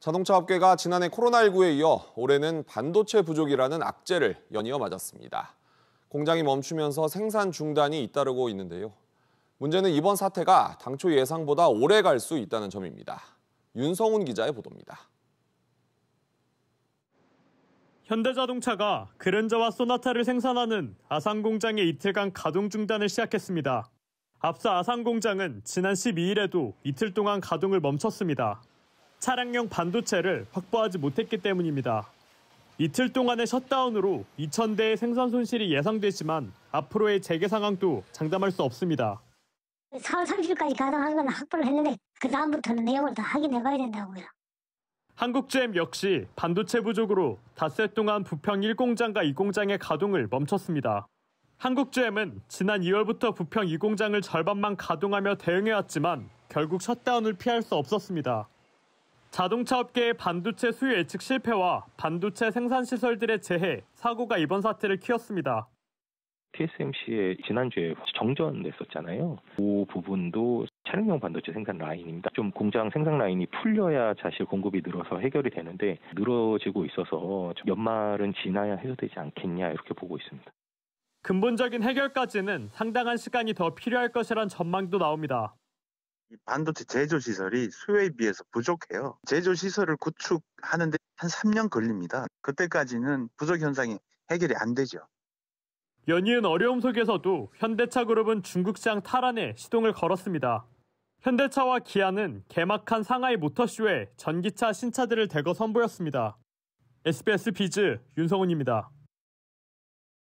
자동차 업계가 지난해 코로나19에 이어 올해는 반도체 부족이라는 악재를 연이어 맞았습니다. 공장이 멈추면서 생산 중단이 잇따르고 있는데요. 문제는 이번 사태가 당초 예상보다 오래 갈 수 있다는 점입니다. 윤성훈 기자의 보도입니다. 현대자동차가 그랜저와 소나타를 생산하는 아산 공장의 이틀간 가동 중단을 시작했습니다. 앞서 아산 공장은 지난 12일에도 이틀 동안 가동을 멈췄습니다. 차량용 반도체를 확보하지 못했기 때문입니다. 이틀 동안의 셧다운으로 2,000대의 생산 손실이 예상되지만 앞으로의 재개 상황도 장담할 수 없습니다. 4월 30일까지 가능한 건 확보를 했는데 그 다음부터는 내용을 다 확인해봐야 된다고요. 한국GM 역시 반도체 부족으로 닷새 동안 부평 1공장과 2공장의 가동을 멈췄습니다. 한국GM은 지난 2월부터 부평 2공장을 절반만 가동하며 대응해왔지만 결국 셧다운을 피할 수 없었습니다. 자동차 업계의 반도체 수요 예측 실패와 반도체 생산 시설들의 재해, 사고가 이번 사태를 키웠습니다. t s m c 의 지난주에 정전됐었잖아요. 그 부분도 차량용 반도체 생산 라인입니다. 좀 공장 생산 라인이 풀려야 자실 공급이 늘어서 해결이 되는데 늘어지고 있어서 연말은 지나야 해소되지 않겠냐 이렇게 보고 있습니다. 근본적인 해결까지는 상당한 시간이 더 필요할 것이란 전망도 나옵니다. 반도체 제조 시설이 수요에 비해서 부족해요. 제조 시설을 구축하는데 한 3년 걸립니다. 그때까지는 부족 현상이 해결이 안 되죠. 연이은 어려움 속에서도 현대차 그룹은 중국 시장 탈환에 시동을 걸었습니다. 현대차와 기아는 개막한 상하이 모터쇼에 전기차 신차들을 대거 선보였습니다. SBS 비즈 윤성훈입니다.